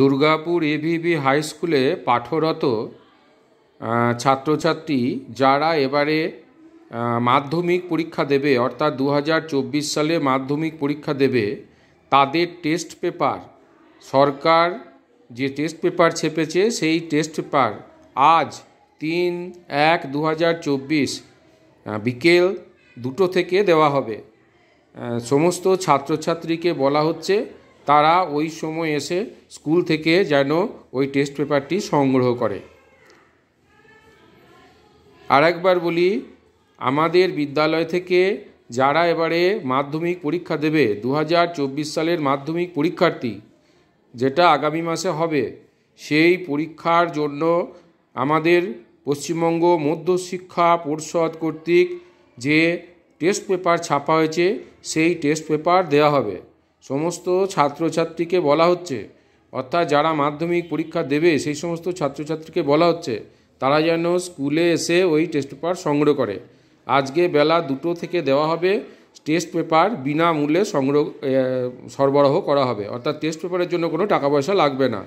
Durgapur এভিবি high স্কুলে পাঠরত ছাত্রছাত্রী যারা এবারে মাধ্যমিক পরীক্ষা দেবে অর্থাৎ দু সালে মাধ্যমিক পরীক্ষা দেবে তাদের টেস্ট পেপার সরকার যে টেস্ট পেপার ছেপেছে সেই টেস্ট পেপার আজ তিন এক দু বিকেল দুটো থেকে দেওয়া হবে সমস্ত ছাত্রছাত্রীকে বলা হচ্ছে তারা ওই সময় এসে স্কুল থেকে যেন ওই টেস্ট পেপারটি সংগ্রহ করে আরেকবার বলি আমাদের বিদ্যালয় থেকে যারা এবারে মাধ্যমিক পরীক্ষা দেবে দু সালের মাধ্যমিক পরীক্ষার্থী যেটা আগামী মাসে হবে সেই পরীক্ষার জন্য আমাদের পশ্চিমবঙ্গ মধ্যশিক্ষা পরিষদ কর্তৃক যে টেস্ট পেপার ছাপা হয়েছে সেই টেস্ট পেপার দেয়া হবে সমস্ত ছাত্রছাত্রীকে বলা হচ্ছে অর্থাৎ যারা মাধ্যমিক পরীক্ষা দেবে সেই সমস্ত ছাত্রছাত্রীকে বলা হচ্ছে তারা যেন স্কুলে এসে ওই টেস্ট পেপার সংগ্রহ করে আজকে বেলা দুটো থেকে দেওয়া হবে টেস্ট পেপার বিনামূল্যে সংগ্রহ সরবরাহ করা হবে অর্থাৎ টেস্ট পেপারের জন্য কোনো টাকা পয়সা লাগবে না